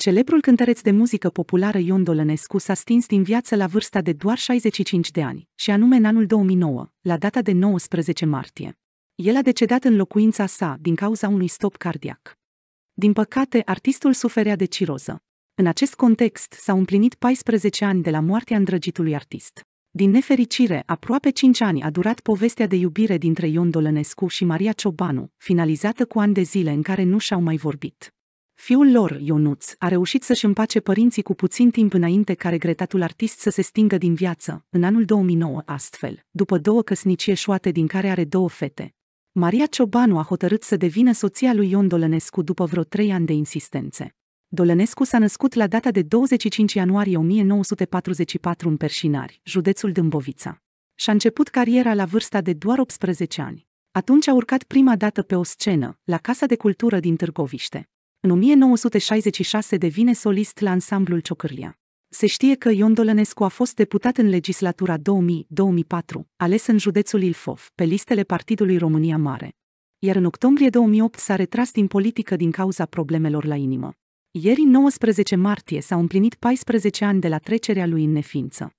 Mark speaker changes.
Speaker 1: Celebrul cântăreț de muzică populară Ion Dolănescu s-a stins din viață la vârsta de doar 65 de ani, și anume în anul 2009, la data de 19 martie. El a decedat în locuința sa din cauza unui stop cardiac. Din păcate, artistul suferea de ciroză. În acest context s-au împlinit 14 ani de la moartea îndrăgitului artist. Din nefericire, aproape 5 ani a durat povestea de iubire dintre Ion Dolănescu și Maria Ciobanu, finalizată cu ani de zile în care nu și-au mai vorbit. Fiul lor, Ionuț, a reușit să-și împace părinții cu puțin timp înainte ca regretatul artist să se stingă din viață, în anul 2009 astfel, după două căsnicii eșuate din care are două fete. Maria Ciobanu a hotărât să devină soția lui Ion Dolănescu după vreo trei ani de insistențe. Dolănescu s-a născut la data de 25 ianuarie 1944 în Perșinari, județul Dâmbovița. Și-a început cariera la vârsta de doar 18 ani. Atunci a urcat prima dată pe o scenă, la Casa de Cultură din Târgoviște. În 1966 devine solist la ansamblul Ciocârlia. Se știe că Ion Dolănescu a fost deputat în legislatura 2000-2004, ales în județul Ilfov, pe listele Partidului România Mare. Iar în octombrie 2008 s-a retras din politică din cauza problemelor la inimă. Ieri, 19 martie, s-au împlinit 14 ani de la trecerea lui în neființă.